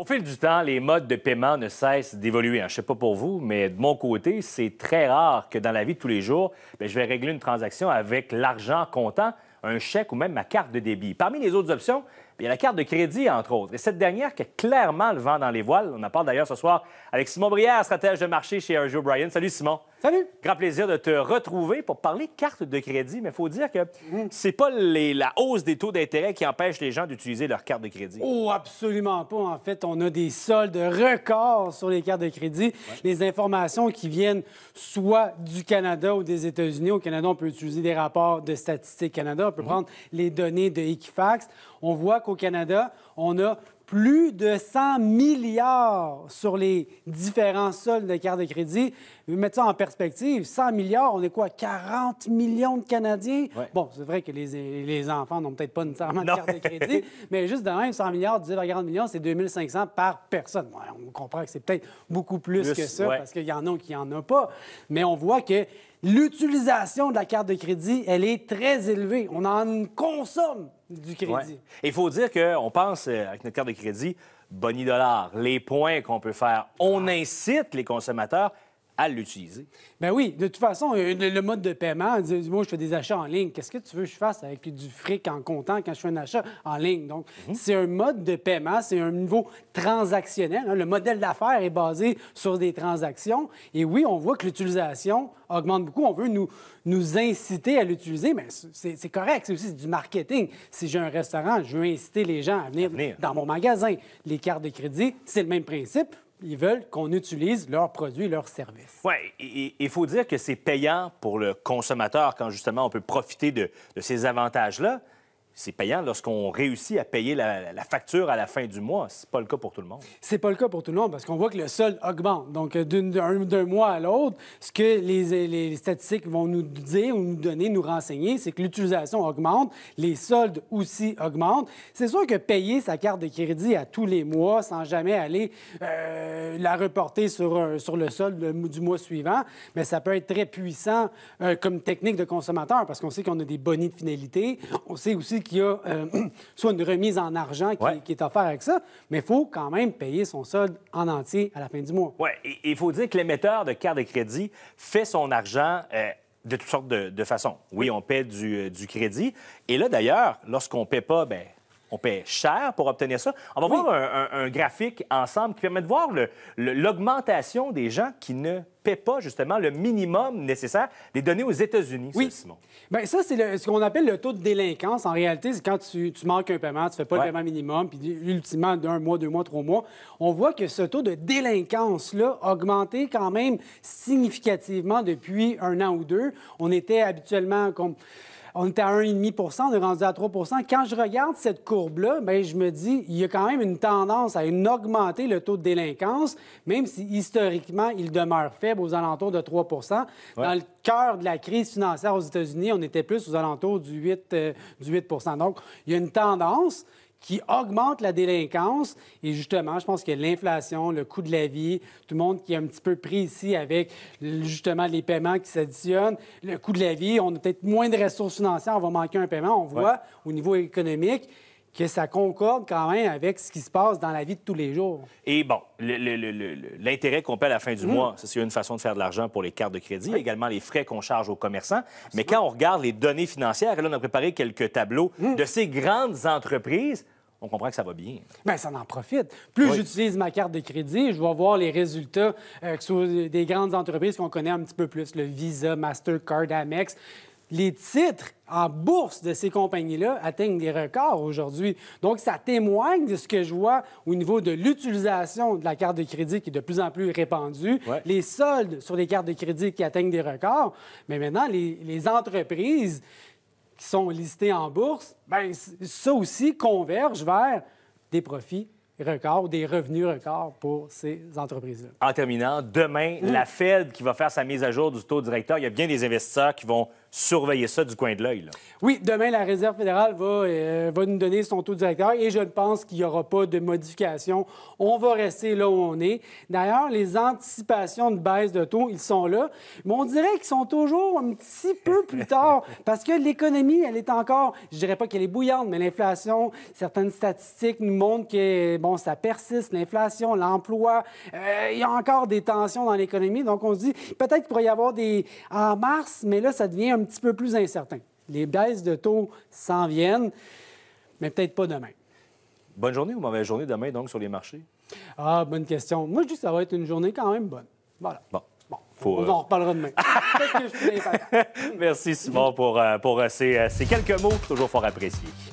Au fil du temps, les modes de paiement ne cessent d'évoluer. Hein. Je ne sais pas pour vous, mais de mon côté, c'est très rare que dans la vie de tous les jours, ben, je vais régler une transaction avec l'argent comptant, un chèque ou même ma carte de débit. Parmi les autres options, ben, il y a la carte de crédit, entre autres. Et cette dernière qui a clairement le vent dans les voiles. On en parle d'ailleurs ce soir avec Simon Brière, stratège de marché chez RJ Brian. Salut Simon. Salut! Grand plaisir de te retrouver pour parler carte de crédit, mais il faut dire que mm. c'est pas la hausse des taux d'intérêt qui empêche les gens d'utiliser leur carte de crédit. Oh, absolument pas. En fait, on a des soldes records sur les cartes de crédit. Les informations qui viennent soit du Canada ou des États-Unis. Au Canada, on peut utiliser des rapports de Statistique Canada. On peut mm-hmm. prendre les données de Equifax on voit qu'au Canada, on a plus de 100 milliards sur les différents soldes de cartes de crédit. Mettre ça en perspective, 100 milliards, on est quoi, 40 millions de Canadiens? Bon, c'est vrai que les, enfants n'ont peut-être pas nécessairement de cartes de crédit, mais juste de même, 100 milliards, 10 à 40 millions, c'est 2500 par personne. on comprend que c'est peut-être beaucoup plus, que ça, parce qu'il y en a qui n'en ont pas. Mais on voit que l'utilisation de la carte de crédit, elle est très élevée. On en consomme du crédit. Il faut dire qu'on pense, euh, avec notre carte de crédit, boni dollar, les points qu'on peut faire. On ah. incite les consommateurs l'utiliser. Ben oui, de toute façon, euh, le, mode de paiement, moi, je fais des achats en ligne. Qu'est-ce que tu veux que je fasse avec du fric en comptant quand je fais un achat en ligne? Donc, mhm. c'est un mode de paiement, c'est un niveau transactionnel. Hein. Le modèle d'affaires est basé sur des transactions. Et oui, on voit que l'utilisation augmente beaucoup. On veut nous, nous inciter à l'utiliser, mais c'est correct. C'est aussi du marketing. Si j'ai un restaurant, je veux inciter les gens à venir. dans mon magasin. Les cartes de crédit, c'est le même principe ils veulent qu'on utilise leurs produits, leurs services. Oui, et il faut dire que c'est payant pour le consommateur quand justement on peut profiter de ces avantages-là c'est payant lorsqu'on réussit à payer la, facture à la fin du mois. C'est pas le cas pour tout le monde. C'est pas le cas pour tout le monde parce qu'on voit que le solde augmente. Donc, euh, d'un mois à l'autre, ce que les, statistiques vont nous dire ou nous donner, nous renseigner, c'est que l'utilisation augmente, les soldes aussi augmentent. C'est sûr que payer sa carte de crédit à tous les mois sans jamais aller euh, la reporter sur, sur le solde du mois suivant, mais ça peut être très puissant euh, comme technique de consommateur parce qu'on sait qu'on a des bonnets de finalité. On sait aussi qu'il y a euh, soit une remise en argent qui, est offerte avec ça, mais il faut quand même payer son solde en entier à la fin du mois. Oui, il faut dire que l'émetteur de carte de crédit fait son argent euh, de toutes sortes de, façons. Oui, on paie euh, du, crédit. Et là, d'ailleurs, lorsqu'on ne paie pas, ben, on paie cher pour obtenir ça. On va voir un, graphique ensemble qui permet de voir l'augmentation des gens qui ne paient pas justement le minimum nécessaire des données aux États-Unis, oui. Simon. Bien, ça, c'est ce qu'on appelle le taux de délinquance. En réalité, c'est quand tu, manques un paiement, tu ne fais pas le paiement minimum, puis ultimement, d'un mois, deux mois, trois mois, on voit que ce taux de délinquance-là a augmenté quand même significativement depuis un an ou deux. On était habituellement comme... On était à 1,5 on est rendu à 3 Quand je regarde cette courbe-là, ben, je me dis, il y a quand même une tendance à augmenter le taux de délinquance, même si historiquement, il demeure faible aux alentours de 3 Dans le cœur de la crise financière aux États-Unis, on était plus aux alentours du euh, du 8 Donc, il y a une tendance qui augmente la délinquance. Et justement, je pense que l'inflation, le coût de la vie, tout le monde qui est un petit peu pris ici avec justement les paiements qui s'additionnent, le coût de la vie, on a peut-être moins de ressources financières, on va manquer un paiement, on voit au niveau économique que ça concorde quand même avec ce qui se passe dans la vie de tous les jours. Et bon, l'intérêt qu'on paie à la fin du mhm. mois, c'est une façon de faire de l'argent pour les cartes de crédit, également les frais qu'on charge aux commerçants. Mais quand on regarde les données financières, et là, on a préparé quelques tableaux mhm. de ces grandes entreprises. On comprend que ça va bien. Bien, ça en profite. Plus j'utilise ma carte de crédit, je vais voir les résultats euh, des grandes entreprises qu'on connaît un petit peu plus, le Visa, Mastercard, Amex les titres en bourse de ces compagnies-là atteignent des records aujourd'hui. Donc, ça témoigne de ce que je vois au niveau de l'utilisation de la carte de crédit qui est de plus en plus répandue, les soldes sur les cartes de crédit qui atteignent des records. Mais maintenant, les, entreprises qui sont listées en bourse, bien, ça aussi converge vers des profits records, des revenus records pour ces entreprises-là. En terminant, demain, mm. la Fed qui va faire sa mise à jour du taux directeur, il y a bien des investisseurs qui vont surveiller ça du coin de l'œil. Oui, demain, la Réserve fédérale va, euh, va nous donner son taux directeur et je ne pense qu'il n'y aura pas de modification. On va rester là où on est. D'ailleurs, les anticipations de baisse de taux, ils sont là, mais on dirait qu'ils sont toujours un petit peu plus tard parce que l'économie, elle est encore, je dirais pas qu'elle est bouillante, mais l'inflation, certaines statistiques nous montrent que, bon, ça persiste, l'inflation, l'emploi, euh, il y a encore des tensions dans l'économie. Donc, on se dit, peut-être qu'il pourrait y avoir des... en mars, mais là, ça devient un un petit peu plus incertain. Les baisses de taux s'en viennent, mais peut-être pas demain. Bonne journée ou mauvaise journée demain, donc, sur les marchés? Ah, bonne question. Moi, je dis que ça va être une journée quand même bonne. Voilà. Bon. Bon, On euh, en reparlera demain. Merci Simon pour, euh, euh, ces, ces quelques mots toujours fort appréciés.